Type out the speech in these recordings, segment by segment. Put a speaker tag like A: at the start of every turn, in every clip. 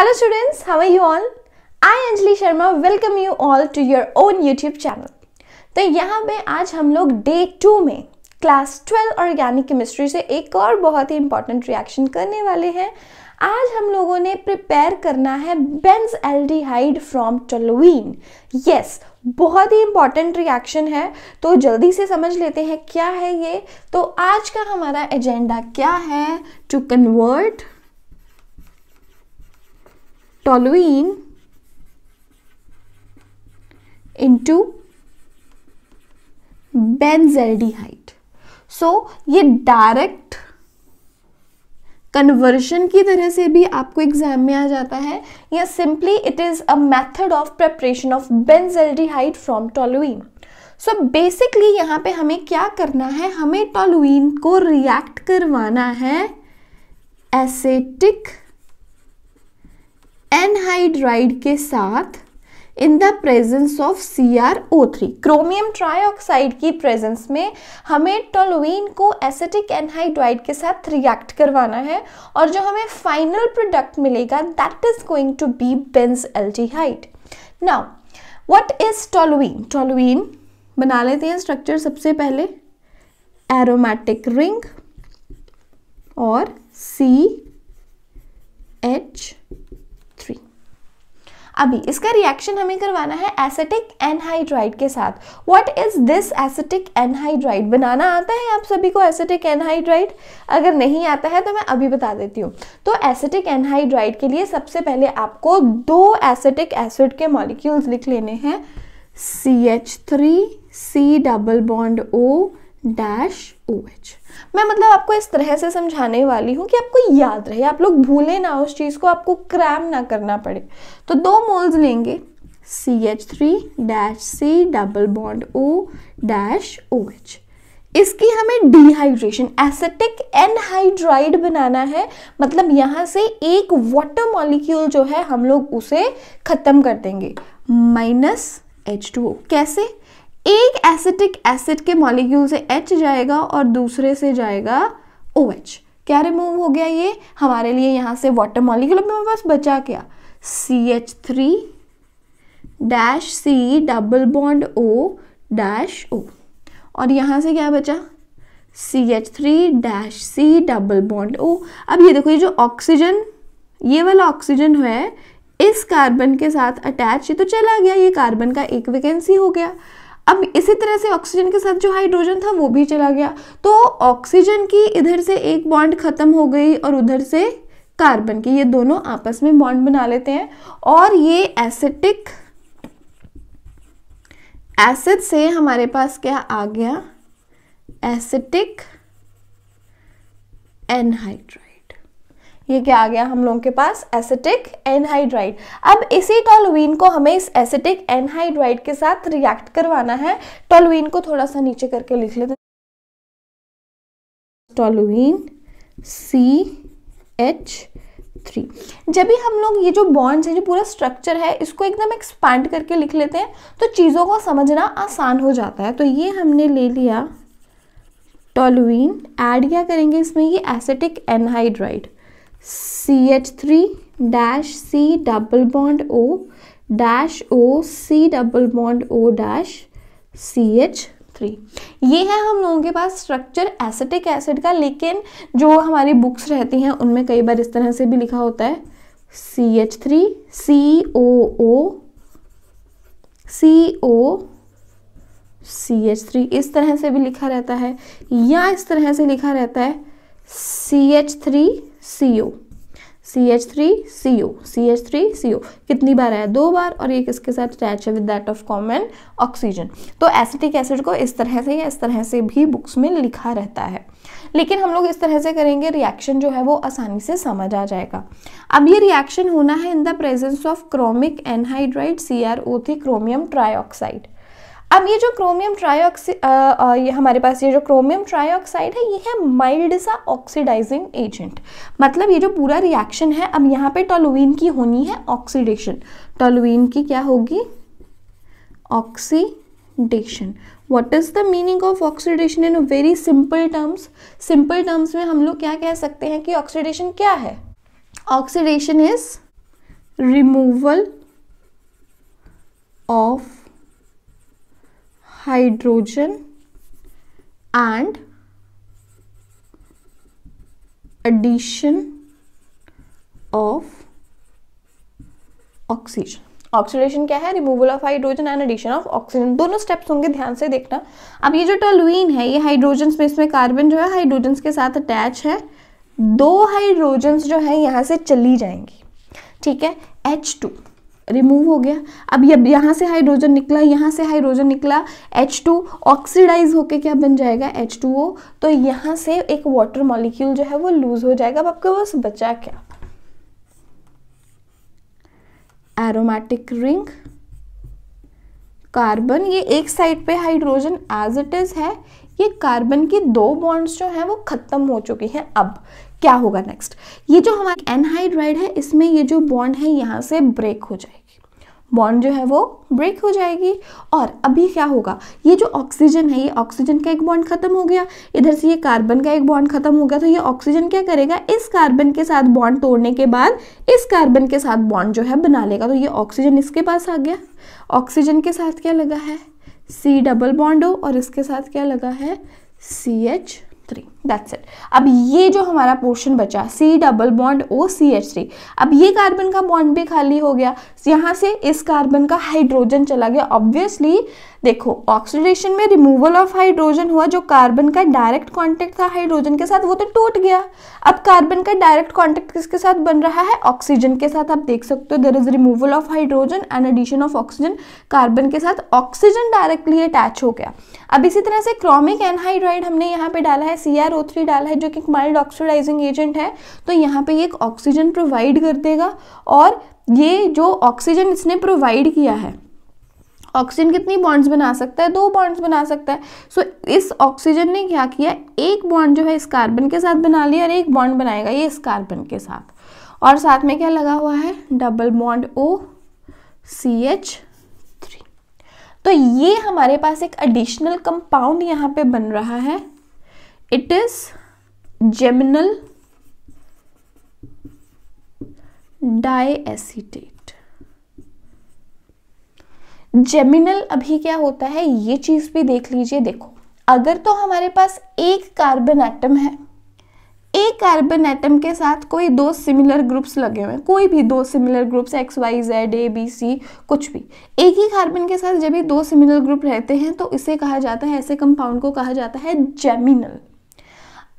A: Hello students, how are you all? I Anjali Sharma welcome you all to your own YouTube channel. तो यहाँ पे आज हम लोग डे टू में क्लास ट्वेल्व ऑर्गेनिक केमिस्ट्री से एक और बहुत ही इंपॉर्टेंट रिएक्शन करने वाले हैं आज हम लोगों ने प्रिपेयर करना है benzaldehyde from toluene yes बहुत ही इंपॉर्टेंट रिएक्शन है तो जल्दी से समझ लेते हैं क्या है ये तो आज का हमारा एजेंडा क्या है to convert toluene into benzaldehyde so so, ये डायरेक्ट कन्वर्जन की तरह से भी आपको एग्जाम में आ जाता है या simply it is a method of preparation of benzaldehyde from toluene so basically यहां पे हमें क्या करना है हमें टॉलुइन को रिएक्ट करवाना है एसेटिक एनहाइड्राइड के साथ in the presence of C R O three chromium trioxide की प्रेजेंस में हमें टोलोइन को एसिटिक एनहाइड्राइड के साथ रिएक्ट करवाना है और जो हमें फाइनल प्रोडक्ट मिलेगा that is going to be benzaldehyde now what is toluene toluene बना लेते हैं स्ट्रक्चर सबसे पहले एरोमेटिक रिंग और सी एच अभी इसका रिएक्शन हमें करवाना है एसेटिक एनहाइड्राइड के साथ what is this acetic anhydride बनाना आता है आप सभी को एसेटिक एनहाइड्राइड अगर नहीं आता है तो मैं अभी बता देती हूँ तो एसेटिक एनहाइड्राइड के लिए सबसे पहले आपको दो एसेटिक एसिड के मॉलिक्यूल्स लिख लेने हैं C H three C double bond O dash O H मैं मतलब आपको इस तरह से समझाने वाली हूँ कि आपको याद रहे आप लोग भूले ना उस चीज़ को आपको क्रैम ना करना पड़े तो दो मोल्स लेंगे C H three dash C double bond O dash O H इसकी हमें डिहाइड्रेशन एसेटिक एनहाइड्राइड बनाना है मतलब यहाँ से एक वाटर मॉलिक्यूल जो है हम लोग उसे ख़त्म कर देंगे माइनस एच टू ओ कैसे एक एसिटिक एसिड के मॉलिक्यूल से एच जाएगा और दूसरे से जाएगा ओ OH. क्या रिमूव हो गया ये हमारे लिए यहां से वाटर मॉलिक्यूल में बस बचा क्या C H three dash C double bond O dash O और यहां से क्या बचा C H three dash C double bond O अब ये देखो ये जो ऑक्सीजन ये वाला ऑक्सीजन है इस कार्बन के साथ अटैच ये तो चला गया ये कार्बन का एक वैकेंसी हो गया अब इसी तरह से ऑक्सीजन के साथ जो हाइड्रोजन था वो भी चला गया तो ऑक्सीजन की इधर से एक बॉन्ड खत्म हो गई और उधर से कार्बन की ये दोनों आपस में बॉन्ड बना लेते हैं और ये एसिटिक एसिड से हमारे पास क्या आ गया एसिटिक एनहाइड्राइड ये क्या आ गया हम लोगों के पास एसिटिक एनहाइड्राइड अब इसी टॉलुइन को हमें इस एसिटिक एनहाइड्राइड के साथ रिएक्ट करवाना है टॉलुइन को थोड़ा सा नीचे करके लिख लेते टॉलुइन सी एच थ्री जब भी हम लोग ये जो बॉन्ड्स है जो पूरा स्ट्रक्चर है इसको एकदम एक्सपैंड करके लिख लेते हैं तो चीज़ों को समझना आसान हो जाता है तो ये हमने ले लिया टॉलुइन ऐड क्या करेंगे इसमें ये acetic anhydride C H three dash C double bond O dash O C double bond O dash C H three ये है हम लोगों के पास स्ट्रक्चर एसिटिक एसिड का लेकिन जो हमारी बुक्स रहती हैं उनमें कई बार इस तरह से भी लिखा होता है C H three C O O C O C H three इस तरह से भी लिखा रहता है या इस तरह से लिखा रहता है C H three C O C H three C O C H three C O कितनी बार आया दो बार और ये किसके साथ अटैच है with that of common oxygen तो एसिटिक एसिड को इस तरह से या इस तरह से भी बुक्स में लिखा रहता है लेकिन हम लोग इस तरह से करेंगे रिएक्शन जो है वो आसानी से समझ आ जाएगा अब ये रिएक्शन होना है in the presence of chromic anhydride C R O three chromium trioxide अब ये जो क्रोमियम ये हमारे पास ये जो क्रोमियम ट्राईऑक्साइड है ये है माइल्ड सा ऑक्सीडाइजिंग एजेंट मतलब ये जो पूरा रिएक्शन है अब यहाँ पे टोलुइन की होनी है ऑक्सीडेशन टोलुइन की क्या होगी oxidation what is the meaning of oxidation in very simple terms simple terms में हम लोग क्या कह सकते हैं कि ऑक्सीडेशन क्या है oxidation is removal of hydrogen and addition of oxygen oxidation क्या है removal of hydrogen and addition of oxygen दोनों स्टेप्स होंगे ध्यान से देखना अब ये जो टोलुइन है ये हाइड्रोजन में इसमें कार्बन जो है हाइड्रोजन के साथ अटैच है दो हाइड्रोजन जो है यहाँ से चली जाएंगी ठीक है H2 रिमूव हो गया अब यह, यहाँ से हाइड्रोजन निकला यहाँ से हाइड्रोजन निकला एच टू ऑक्सीडाइज होके क्या बन जाएगा एच टू ओ तो यहाँ से एक वाटर मॉलिक्यूल जो है वो लूज हो जाएगा अब आपके पास बचा क्या एरोमेटिक रिंग कार्बन ये एक साइड पे हाइड्रोजन एज इट इज़ है ये कार्बन की दो बॉन्ड्स जो हैं वो ख़त्म हो चुकी हैं अब क्या होगा नेक्स्ट ये जो हमारी एनहाइड्राइड है इसमें ये जो बॉन्ड है यहाँ से ब्रेक हो जाएगी बॉन्ड जो है वो ब्रेक हो जाएगी और अभी क्या होगा ये जो ऑक्सीजन है ये ऑक्सीजन का एक बॉन्ड खत्म हो गया इधर से ये कार्बन का एक बॉन्ड खत्म हो गया तो ये ऑक्सीजन क्या करेगा इस कार्बन के साथ बॉन्ड तोड़ने के बाद इस कार्बन के साथ बॉन्ड जो है बना लेगा तो ये ऑक्सीजन इसके पास आ गया ऑक्सीजन के साथ क्या लगा है सी डबल बॉन्ड हो और इसके साथ क्या लगा है C H three that's it अब ये जो हमारा पोर्शन बचा C double bond O C H three अब ये कार्बन का बॉन्ड भी खाली हो गया यहाँ से इस कार्बन का हाइड्रोजन चला गया ऑब्वियसली देखो ऑक्सीडेशन में रिमूवल ऑफ हाइड्रोजन हुआ जो कार्बन का डायरेक्ट कॉन्टेक्ट था हाइड्रोजन के साथ वो तो टूट गया अब कार्बन का डायरेक्ट कॉन्टेक्ट किसके साथ बन रहा है ऑक्सीजन के साथ आप देख सकते हो there is removal of hydrogen and addition of oxygen carbon के साथ ऑक्सीजन डायरेक्टली अटैच हो गया अब इसी तरह से क्रोमिक एनहाइड्राइड हमने यहाँ पे डाला है सी आर ओ थ्री डाला है जो कि एक माइल्ड ऑक्सीडाइजिंग एजेंट है तो यहाँ पे ये एक ऑक्सीजन प्रोवाइड कर देगा और ये जो ऑक्सीजन इसने प्रोवाइड किया है ऑक्सीजन कितनी बॉन्ड्स बना सकता है दो बॉन्ड्स बना सकता है सो so, इस ऑक्सीजन ने क्या किया एक बॉन्ड जो है इस कार्बन के साथ बना लिया और एक बॉन्ड बनाएगा ये इस कार्बन के साथ और साथ में क्या लगा हुआ है double bond O C H तो ये हमारे पास एक एडिशनल कंपाउंड यहाँ पे बन रहा है it is geminal diacetate geminal अभी क्या होता है ये चीज भी देख लीजिए देखो अगर तो हमारे पास एक कार्बन एटम है एक कार्बन एटम के साथ कोई दो सिमिलर ग्रुप्स लगे हुए हैं कोई भी दो similar groups X Y Z A B C कुछ भी एक ही कार्बन के साथ जब भी दो सिमिलर ग्रुप रहते हैं तो इसे कहा जाता है ऐसे कंपाउंड को कहा जाता है जेमिनल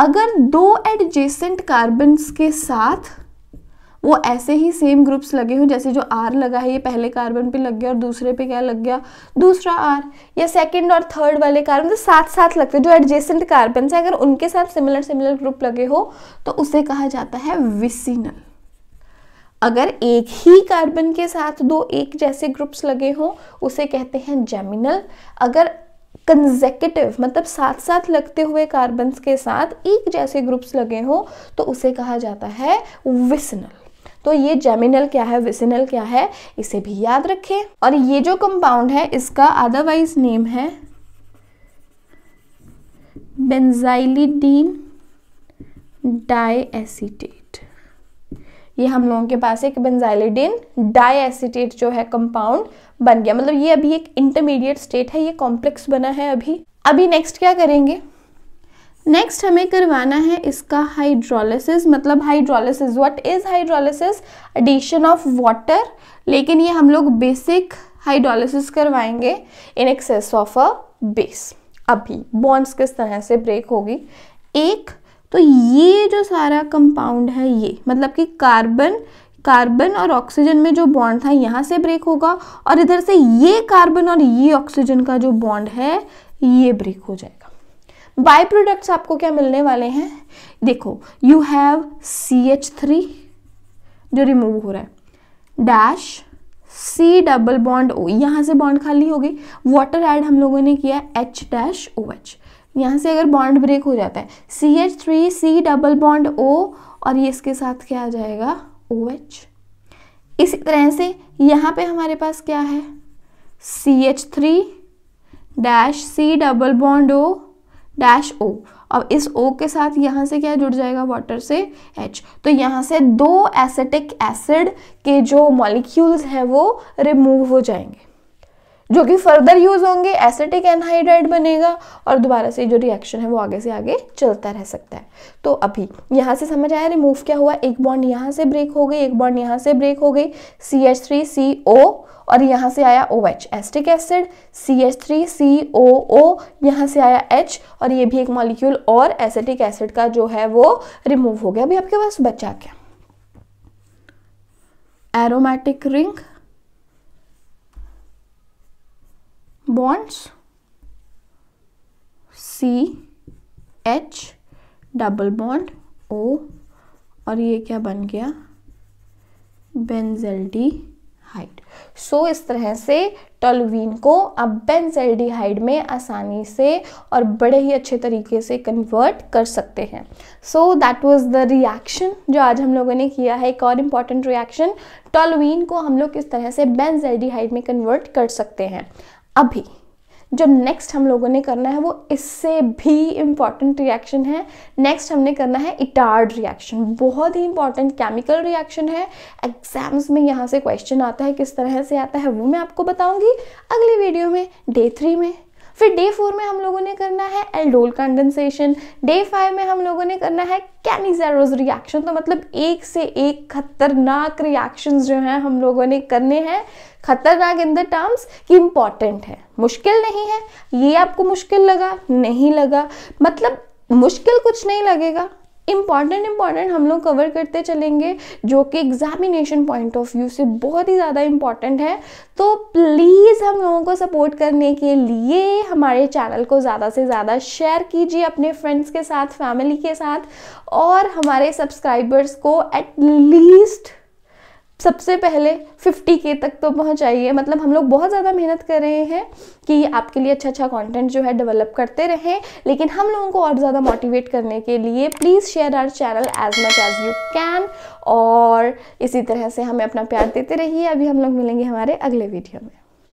A: अगर दो एडजेसेंट कार्बन के साथ वो ऐसे ही सेम ग्रुप्स लगे हों जैसे जो आर लगा है ये पहले कार्बन पे लग गया और दूसरे पे क्या लग गया दूसरा आर या सेकंड और थर्ड वाले कार्बन तो साथ साथ लगते हैं जो एडजेसेंट कार्बन है अगर उनके साथ सिमिलर सिमिलर ग्रुप लगे हो तो उसे कहा जाता है विसिनल अगर एक ही कार्बन के साथ दो एक जैसे ग्रुप्स लगे हों उसे कहते हैं जेमिनल अगर कंजेकेटिव मतलब साथ साथ लगते हुए कार्बन्स के साथ एक जैसे ग्रुप्स लगे हों तो उसे कहा जाता है विसनल तो ये जेमिनल क्या है विसिनल क्या है इसे भी याद रखें और ये जो कंपाउंड है इसका अदरवाइज नेम है बेंजाइलिडीन डाईएसीटेट ये हम लोगों के पास एक बेंजाइलिडीन डाईएसीटेट जो है कंपाउंड बन गया मतलब ये अभी एक इंटरमीडिएट स्टेट है ये कॉम्प्लेक्स बना है अभी अभी नेक्स्ट क्या करेंगे नेक्स्ट हमें करवाना है इसका हाइड्रोलिसिस मतलब hydrolysis what is hydrolysis addition of water लेकिन ये हम लोग बेसिक हाइड्रोलिसिस करवाएंगे in excess of a base अभी बॉन्ड्स किस तरह से ब्रेक होगी एक तो ये जो सारा कंपाउंड है ये मतलब कि कार्बन कार्बन और ऑक्सीजन में जो बॉन्ड था यहाँ से ब्रेक होगा और इधर से ये कार्बन और ये ऑक्सीजन का जो बॉन्ड है ये ब्रेक हो जाएगा बाय प्रोडक्ट्स आपको क्या मिलने वाले हैं देखो you have C H three जो रिमूव हो रहा है dash C double bond O यहाँ से बॉन्ड खाली हो गई वाटर एड हम लोगों ने किया एच डैश ओ एच यहाँ से अगर बॉन्ड ब्रेक हो जाता है C H three C double bond O और ये इसके साथ क्या आ जाएगा ओ एच इसी तरह से यहाँ पे हमारे पास क्या है C H three dash C double bond O dash O अब इस ओ के साथ यहाँ से क्या जुड़ जाएगा वाटर से एच तो यहाँ से दो एसिटिक एसिड के जो मॉलिक्यूल्स हैं वो रिमूव हो जाएंगे जो कि फर्दर यूज़ होंगे एसिटिक एनहाइड्राइड बनेगा और दोबारा से जो रिएक्शन है वो आगे से आगे चलता रह सकता है तो अभी यहाँ से समझ आया रिमूव क्या हुआ एक बॉन्ड यहाँ से ब्रेक हो गई एक बॉन्ड यहाँ से ब्रेक हो गई सी एच थ्री सी ओ और यहाँ से आया O H acetic acid C H three C O O यहाँ से आया एच और ये भी एक मॉलिक्यूल और एसिटिक एसिड का जो है वो रिमूव हो गया अभी आपके पास बचा क्या aromatic ring bonds C H double bond O और ये क्या बन गया बेंजेल डी हाइड सो इस तरह से टोलवीन को अब बेंजेल हाइड में आसानी से और बड़े ही अच्छे तरीके से कन्वर्ट कर सकते हैं so that was the reaction जो आज हम लोगों ने किया है एक और इम्पॉर्टेंट रिएक्शन टोलवीन को हम लोग किस तरह से बेंजेल हाइड में कन्वर्ट कर सकते हैं अभी जो नेक्स्ट हम लोगों ने करना है वो इससे भी इम्पॉर्टेंट रिएक्शन है नेक्स्ट हमने करना है इटार्ड रिएक्शन बहुत ही इंपॉर्टेंट केमिकल रिएक्शन है एग्जाम्स में यहाँ से क्वेश्चन आता है किस तरह से आता है वो मैं आपको बताऊंगी अगली वीडियो में डे थ्री में फिर डे फोर में हम लोगों ने करना है एल्डोल कंडेंसेशन डे फाइव में हम लोगों ने करना है कैनिजेरोज रिएक्शन तो मतलब एक से एक खतरनाक रिएक्शन जो हैं हम लोगों ने करने हैं खतरनाक इन द टर्म्स कि इम्पॉर्टेंट है मुश्किल नहीं है ये आपको मुश्किल लगा नहीं लगा मतलब मुश्किल कुछ नहीं लगेगा इम्पॉर्टेंट इम्पॉर्टेंट हम लोग कवर करते चलेंगे जो कि एग्जामिनेशन पॉइंट ऑफ व्यू से बहुत ही ज़्यादा इम्पॉर्टेंट है तो प्लीज़ हम लोगों को सपोर्ट करने के लिए हमारे चैनल को ज़्यादा से ज़्यादा शेयर कीजिए अपने फ्रेंड्स के साथ फैमिली के साथ और हमारे सब्सक्राइबर्स को एटलीस्ट सबसे पहले के तक तो पहुंचाइए मतलब हम लोग बहुत ज़्यादा मेहनत कर रहे हैं कि आपके लिए अच्छा अच्छा कंटेंट जो है डेवलप करते रहें लेकिन हम लोगों को और ज़्यादा मोटिवेट करने के लिए please share our channel as much as you can और इसी तरह से हमें अपना प्यार देते रहिए अभी हम लोग मिलेंगे हमारे अगले वीडियो में